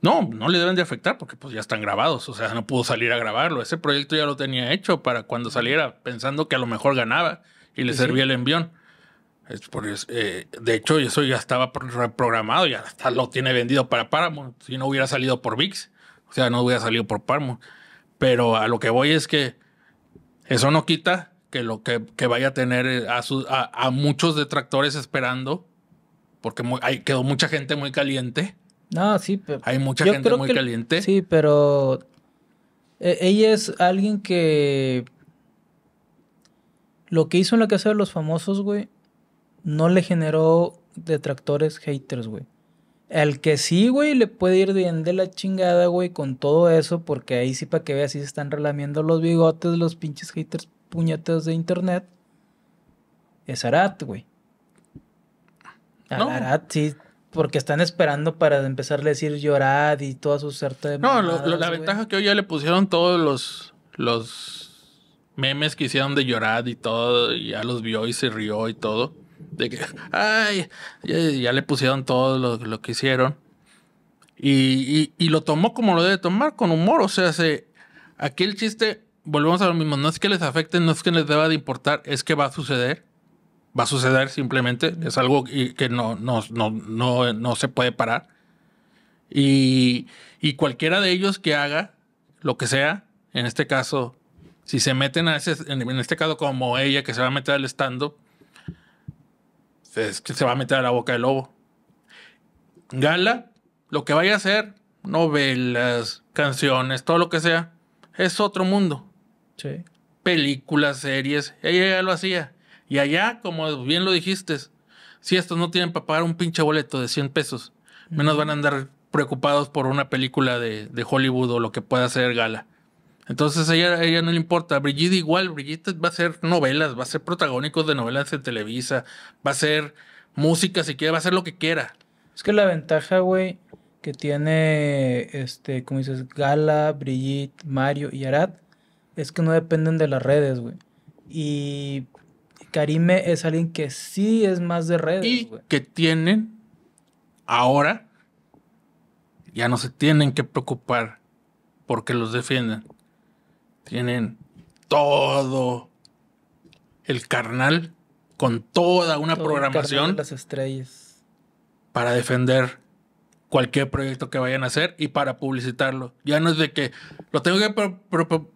No, no le deben de afectar porque pues ya están grabados, o sea, no pudo salir a grabarlo. Ese proyecto ya lo tenía hecho para cuando saliera, pensando que a lo mejor ganaba y le servía el envión. Es eh, de hecho, eso ya estaba reprogramado, ya lo tiene vendido para Paramount. Si no hubiera salido por VIX, o sea, no hubiera salido por Paramount. Pero a lo que voy es que eso no quita que lo que, vaya a tener eh, a, a, muchos detractores esperando, porque hay, quedó mucha gente muy caliente. No, sí, Hay mucha gente muy caliente. Sí, pero. E, ella es alguien que. Lo que hizo en la casa de los famosos, güey no le generó detractores, haters, güey. El que sí, güey, le puede ir bien de la chingada, güey, con todo eso, porque ahí sí, para que veas, ...si se están relamiendo los bigotes, los pinches haters puñetes de internet, es Arat, güey. Ah, Arat, sí, porque están esperando para empezarle a decir llorad y toda su suerte de. No, la ventaja es que hoy ya le pusieron todos los, los memes que hicieron de llorad y todo, y ya los vio y se rió y todo de que, ay, ya, le pusieron todo lo, que hicieron. Y, y, lo tomó como lo debe tomar, con humor. O sea, se, aquí el chiste, volvemos a lo mismo, no es que les afecte, no es que les deba de importar, es que va a suceder. Va a suceder simplemente, es algo que no, no, no, no, no se puede parar. Y, y cualquiera de ellos que haga lo que sea, en este caso, si se meten a ese, en, este caso como ella que se va a meter al stand es que se va a meter a la boca del lobo. Gala, lo que vaya a hacer, novelas, canciones, todo lo que sea, es otro mundo. Sí. Películas, series, ella ya lo hacía. Y allá, como bien lo dijiste, si estos no tienen para pagar un pinche boleto de 100 pesos, menos van a andar preocupados por una película de, Hollywood o lo que pueda hacer Gala. Entonces a ella, no le importa. Brigitte igual, Brigitte va a hacer novelas, va a ser protagónicos de novelas de Televisa, va a ser música si quiere, va a hacer lo que quiera. Es que la ventaja, güey, que tiene, este, como dices, Gala, Brigitte, Mario y Arad, es que no dependen de las redes, güey. Y Karime es alguien que sí es más de redes, y Que tienen ahora, ya no se tienen que preocupar porque los defienden. Tienen todo el carnal con toda una programación. las estrellas. Para defender cualquier proyecto que vayan a hacer y para publicitarlo. Ya no es de que lo tengo que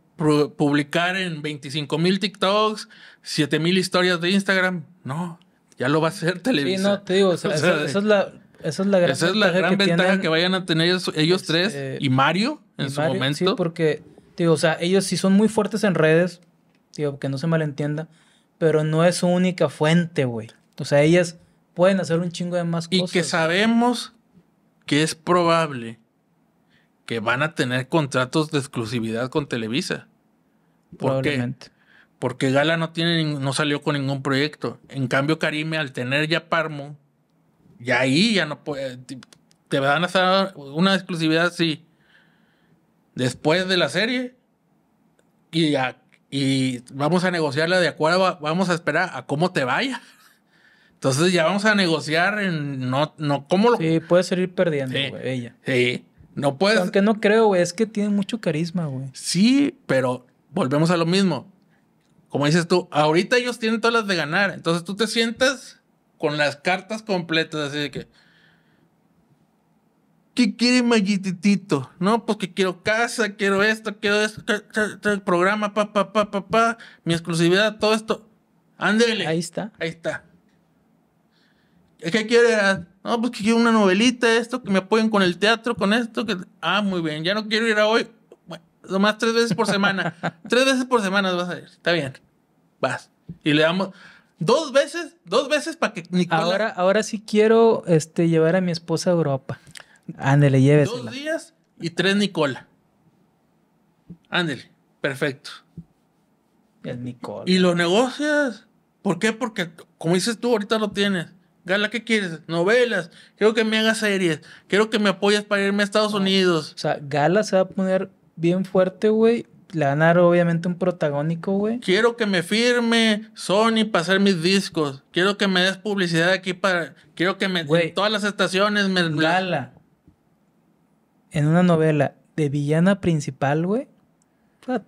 publicar en 25 mil TikToks, 7 mil historias de Instagram. No, ya lo va a hacer Televisa. Sí, no, te digo, [laughs] esa, es la, es gran, esa es la ventaja, gran que ventaja, que, vayan a tener ellos, este, tres y Mario en su momento. Sí, porque o sea, ellos sí son muy fuertes en redes, digo, que no se malentienda, pero no es su única fuente, güey. O sea, ellas pueden hacer un chingo de más cosas. Y que sabemos que es probable que van a tener contratos de exclusividad con Televisa. ¿Por Porque Gala no tiene no salió con ningún proyecto. En cambio, Karime, al tener ya Parmo, ya ahí ya no puede. Te van a hacer una exclusividad, sí después de la serie y, y vamos a negociarla de acuerdo, vamos a esperar a cómo te vaya. Entonces ya vamos a negociar en no, no, ¿cómo lo? Sí, puede salir perdiendo, güey, ella. Sí, no puedes. Aunque no creo, güey, es que tiene mucho carisma, güey. Sí, pero volvemos a lo mismo. Como dices tú, ahorita ellos tienen todas las de ganar. Entonces tú te sientas con las cartas completas, así de que, ¿Qué quiere Mayititito? No, pues que quiero casa, quiero esto, quiero esto, programa, pa, pa, pa, pa, pa, mi exclusividad, todo esto. Ándele. Ahí está. Ahí está. ¿Qué quiere? Ah, no, pues que quiero una novelita, esto, que me apoyen con el teatro, con esto. Ah, muy bien, ya no quiero ir a hoy. Bueno, nomás tres veces por semana. [laughs] tres veces por semana vas a ir. Está bien. Vas. Y le damos. Dos veces, dos veces para que Nicolás... Ahora, ahora sí quiero este, llevar a mi esposa a Europa. Ándele, llévese. Dos días y tres Nicola. Ándele, perfecto. El Nicola. Y lo negocias. ¿Por qué? Porque, como dices tú, ahorita lo tienes. Gala, ¿qué quieres? Novelas. Quiero que me hagas series. Quiero que me apoyes para irme a Estados Unidos. O sea, Gala se va a poner bien fuerte, güey. Le van a dar obviamente un protagónico, güey. Quiero que me firme Sony para hacer mis discos. Quiero que me des publicidad aquí para... Quiero que me... todas las estaciones me... Gala en una novela de villana principal, güey. güey.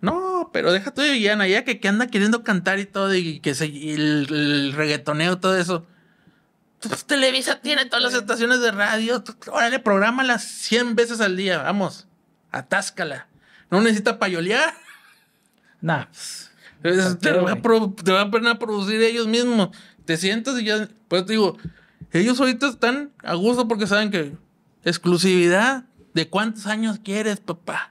No, pero deja tú de villana, ya que, que anda queriendo cantar y todo, y que se, y el, reggaetoneo, todo eso. Televisa tiene todas las estaciones de radio. Órale, prográmalas 100 veces al día, vamos. Atáscala. No necesita payolear. Nah. Pues, te, va a pro, van a producir ellos mismos. Te sientas y ya. Pues te digo, ellos ahorita están a gusto porque saben que Exclusividad. ¿De cuántos años quieres, papá?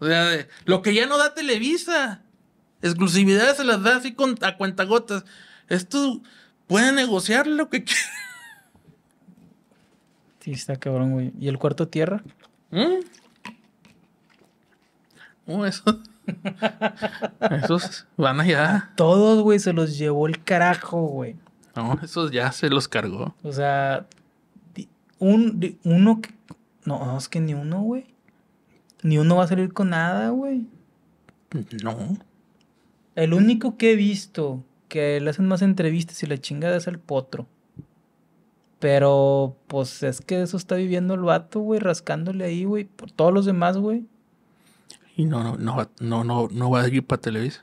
O sea, lo que ya no da Televisa. Exclusividad se las da así a cuentagotas. Esto puede negociar lo que quiera. Sí, está cabrón, güey. ¿Y el cuarto tierra? ¿Mm? Oh, esos. [laughs] esos van allá. todos, güey, se los llevó el carajo, güey. No, esos ya se los cargó. O sea, un, uno que, no, es que ni uno, güey. Ni uno va a salir con nada, güey. No. El único que he visto que le hacen más entrevistas y la chingada es el potro. Pero, pues es que eso está viviendo el vato, güey, rascándole ahí, güey, por todos los demás, güey. Y no, no, no, no, no, va a ir para Televisa.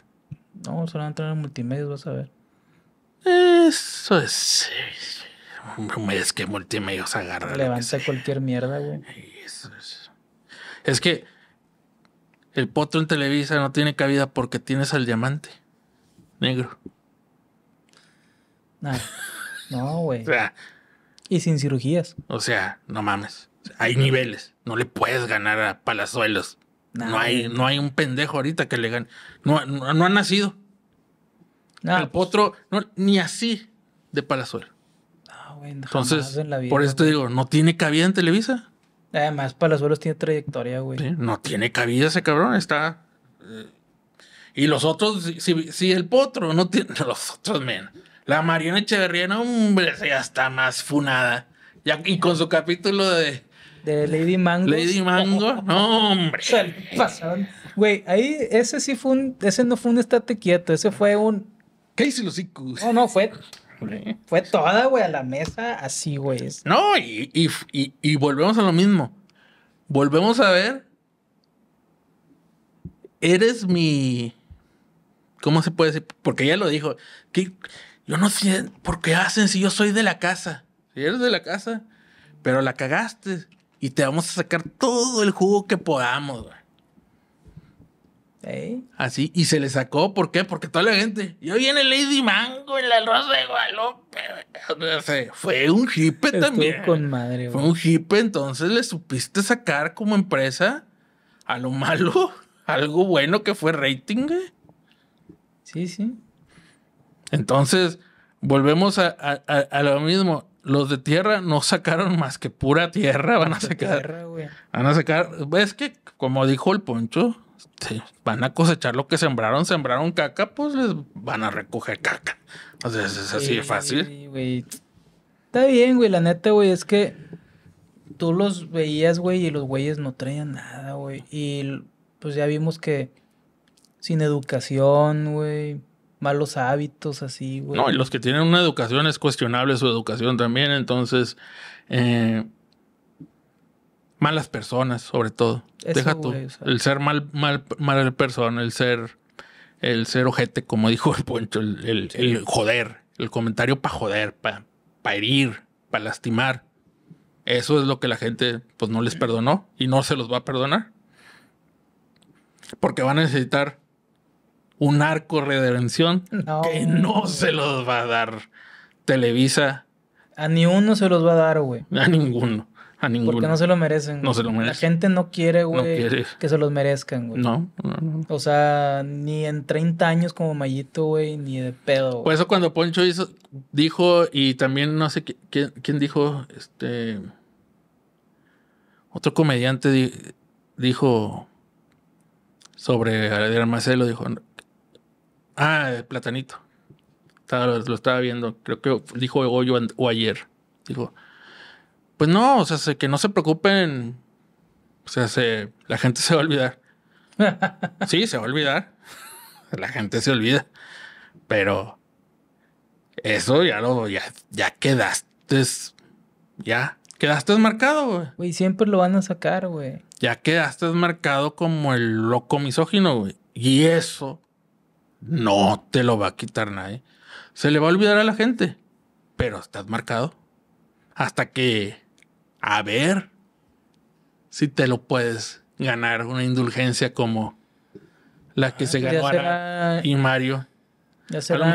No, solo va a entrar en multimedia, vas a ver. Eso es. [laughs] Es que multimedios agarra. Levanta cualquier mierda, güey. es. que el potro en Televisa no tiene cabida porque tienes al diamante negro. no, güey. [laughs] y sin cirugías. O sea, no mames. Hay niveles. No le puedes ganar a Palazuelos. no, hay, no, hay, un pendejo ahorita que le gane. No, no, ha nacido. el pues. potro, ni así de Palazuelo. Entonces, por eso te digo, no tiene cabida en Televisa. Además, para Palazuelos tiene trayectoria, güey. No tiene cabida ese cabrón, está. Eh, y los otros, si, el potro no tiene. [laughs] Los otros, men. La Mariana Echeverría, no, hombre, ya está más funada. Ya, y con su capítulo de. De Lady Mango. Lady Mango, [laughs] no, hombre. Güey, ahí ese sí fue un. Ese no fue un estate quieto, ese fue un. ¿Qué hice los No, no, fue [laughs] Fue toda, güey, a la mesa, así, güey. No, y, volvemos a lo mismo. Volvemos a ver. Eres mi. ¿Cómo se puede decir? Porque ella lo dijo. Que yo no sé por qué hacen si yo soy de la casa. Si eres de la casa, pero la cagaste. Y te vamos a sacar todo el jugo que podamos, güey. Así, y se le sacó, ¿por qué? Porque toda la gente, yo viene Lady Mango en la Rosa de Guadalupe. fue un hippie también. fue un hippie entonces le supiste sacar como empresa a lo malo, [laughs] algo bueno que fue rating. Sí, sí. Entonces, volvemos a, lo mismo. Los de tierra no sacaron más que pura tierra, [laughs] van a sacar. van a sacar, ves que como dijo el Poncho, Sí, van a cosechar lo que sembraron, sembraron caca, pues les van a recoger caca. O sea, es así de fácil. güey. Está bien, güey, la neta, güey, es que tú los veías, güey, y los güeyes no traían nada, güey. Y pues ya vimos que sin educación, güey, malos hábitos, así, güey. No, y los que tienen una educación es cuestionable su educación también, entonces... Eh, malas personas, sobre todo. Deja tú. El ser mal, mal, mal persona, el ser, el ser ojete, como [laughs] dijo el Poncho, el, el, joder, el comentario para joder, para herir, para lastimar. Eso es lo que la gente pues no les perdonó y no se los va a perdonar. Porque van a necesitar un arco de redención que no se los va a dar Televisa. A ni uno se los va a dar, güey. A ninguno. A Porque no se lo merecen. No se lo merecen. La gente no quiere, güey, que se los merezcan, güey. No, O sea, ni en 30 años como Mayito, güey, ni de pedo. Por eso cuando Poncho hizo, dijo, y también no sé quién, dijo, este. Otro comediante dijo sobre el Marcelo, dijo. Ah, el platanito. lo, estaba viendo, creo que dijo hoy o ayer. Dijo pues no, o sea, que no se preocupen. O sea, la gente se va a olvidar. [laughs] sí, se va a olvidar. la gente se olvida. Pero eso ya lo, ya, ya quedaste. Ya, quedaste marcado, güey. Güey, siempre lo van a sacar, güey. Ya quedaste marcado como el loco misógino, güey. Y eso no te lo va a quitar nadie. Se le va a olvidar a la gente, pero estás marcado. Hasta que a ver si te lo puedes ganar, una indulgencia como la que ah, se ganó y Mario. Ya se no lo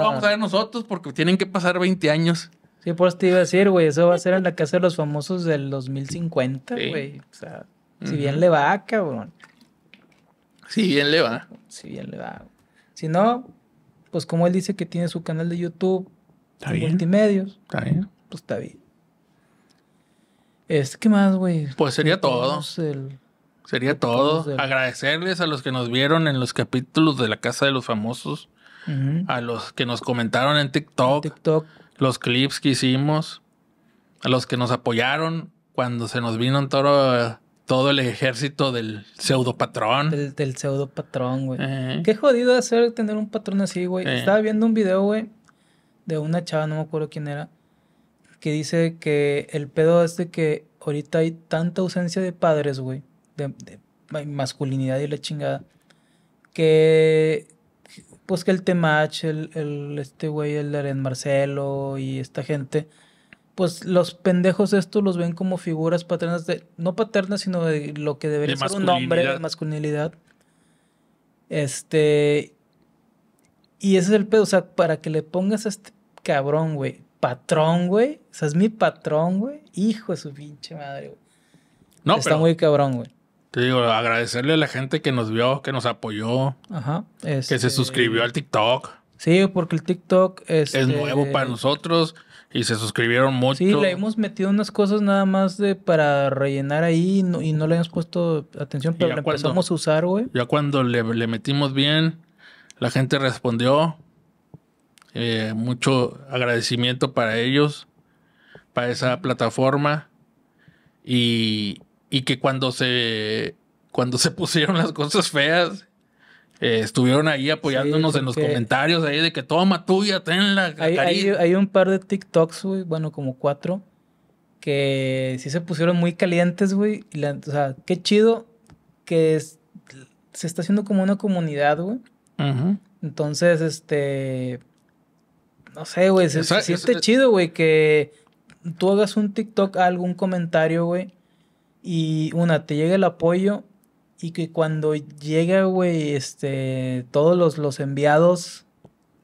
vamos a ver nosotros porque tienen que pasar 20 años. Sí, por te iba a decir, güey, eso va a ser en la casa de los famosos del 2050, güey. O sea, si bien le va, cabrón. Si bien le va. Si bien le va. Si no, pues como él dice que tiene su canal de YouTube, multimedios. Está bien. Pues está bien. Este, ¿Qué más, güey? Pues sería todo. Sería todo. Agradecerles a los que nos vieron en los capítulos de La Casa de los Famosos, a los que nos comentaron en TikTok, los clips que hicimos, a los que nos apoyaron cuando se nos vino todo, todo el ejército del pseudo patrón. Del, pseudo patrón, güey. Eh. Qué jodido hacer tener un patrón así, güey. Eh. Estaba viendo un video, güey, de una chava, no me acuerdo quién era que dice que el pedo es de que ahorita hay tanta ausencia de padres, güey, de, masculinidad y la chingada, que pues que el Temach, el, el, este güey, el Aren Marcelo y esta gente, pues los pendejos estos los ven como figuras paternas, de, no paternas, sino de lo que debería ser un hombre, de masculinidad. Este. Y ese es el pedo, o sea, para que le pongas a este cabrón, güey, patrón, güey. O sea, es mi patrón, güey. Hijo de su pinche madre, güey. No, Está muy cabrón, güey. Te digo, agradecerle a la gente que nos vio, que nos apoyó. Ajá. Que se este, suscribió al TikTok. Sí, porque el TikTok es... Este, es nuevo para nosotros y se suscribieron mucho. Sí, le hemos metido unas cosas nada más de para rellenar ahí y no, le hemos puesto atención, pero la empezamos a usar, güey. Ya cuando le metimos bien, la gente respondió. Eh, mucho agradecimiento para ellos, para esa plataforma. Y, que cuando se, cuando se [laughs] pusieron las cosas feas, eh, estuvieron ahí apoyándonos en los comentarios ahí de que toma tuya, tenla. Hay, hay un par de TikToks, güey, bueno, como cuatro, que sí se pusieron muy calientes, güey. o sea, qué chido que se está haciendo como una comunidad, güey. Entonces, este, no sé, güey, se, siente chido, güey, que tú hagas un TikTok a algún comentario, güey, y una, te llega el apoyo y que cuando llega, güey, este, todos los, los enviados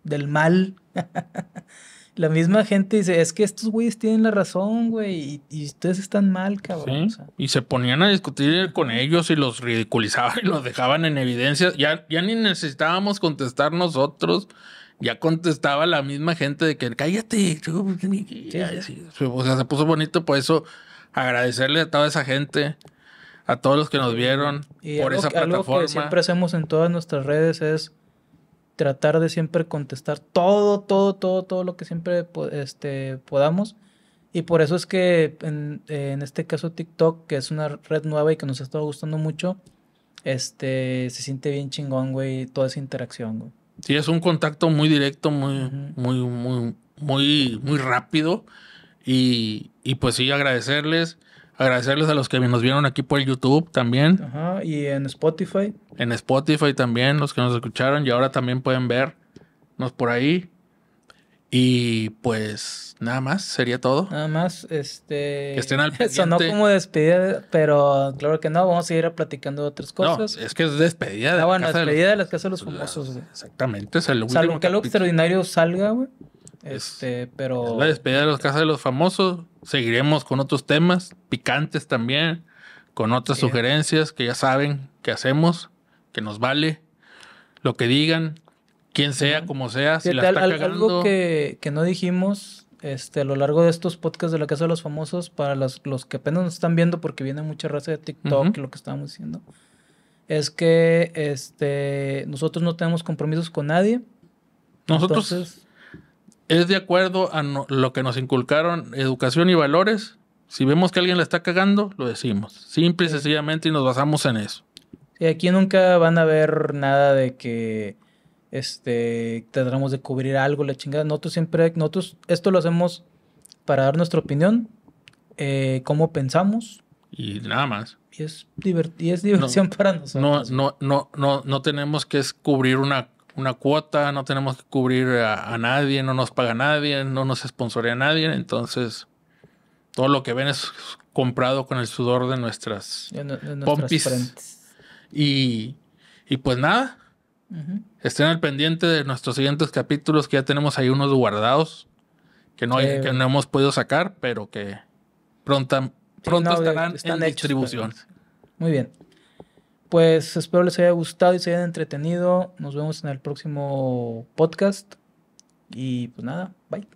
del mal, [laughs] la misma gente dice, es que estos güeyes tienen la razón, güey, y, ustedes están mal, cabrón. Y se ponían a discutir con ellos y los ridiculizaban y los dejaban en evidencia. Ya, ya ni necesitábamos contestar nosotros ya contestaba la misma gente de que cállate. O sea, se puso bonito, por eso agradecerle a toda esa gente, a todos los que nos vieron por esa plataforma. Lo que siempre hacemos en todas nuestras redes es tratar de siempre contestar todo, todo, todo, todo lo que siempre este, podamos. Y por eso es que en, este caso TikTok, que es una red nueva y que nos ha estado gustando mucho, este, se siente bien chingón, güey, toda esa interacción, güey. Sí, es un contacto muy directo, muy, muy, muy, muy, muy rápido. Y, y pues sí, agradecerles. Agradecerles a los que nos vieron aquí por YouTube también. Ajá, y en Spotify. En Spotify también, los que nos escucharon y ahora también pueden vernos por ahí. Y pues nada más, sería todo. Nada más, este. Que estén al [laughs] Sonó como despedida, pero claro que no, vamos a seguir platicando otras cosas. es que es despedida de ah, despedida de, las casas de los pues, famosos. exactamente, es el que algo extraordinario salga, güey. Este, pero. la despedida de las casas de los famosos. Seguiremos con otros temas picantes también, con otras sugerencias que ya saben que hacemos, que nos vale. Lo que digan, quien sea, como sea, si la está cagando... Algo que, no dijimos este, a lo largo de estos podcasts de la Casa de los Famosos, para los, que apenas nos están viendo, porque viene mucha raza de TikTok, lo que estábamos diciendo, es que este, nosotros no tenemos compromisos con nadie. Nosotros es de acuerdo a lo que nos inculcaron educación y valores. Si vemos que alguien la está cagando, lo decimos. Simple y sencillamente y nos basamos en eso. Y aquí nunca van a ver nada de que este, tendremos de cubrir algo, la chingada. Nosotros siempre, esto lo hacemos para dar nuestra opinión, como eh, cómo pensamos. Y nada más. Y es, y diversión para nosotros. No, no, no, tenemos que cubrir una, una cuota, no tenemos que cubrir a, nadie, no nos paga nadie, no nos sponsorea nadie, entonces todo lo que ven es comprado con el sudor de nuestras, pompis. Y, y pues nada, Estén al pendiente de nuestros siguientes capítulos, que ya tenemos ahí unos guardados, que no, que no hemos podido sacar, pero que pronto estarán eh, en hechos, distribución. Muy bien. Pues espero les haya gustado y se hayan entretenido. Nos vemos en el próximo podcast. Y pues nada, bye.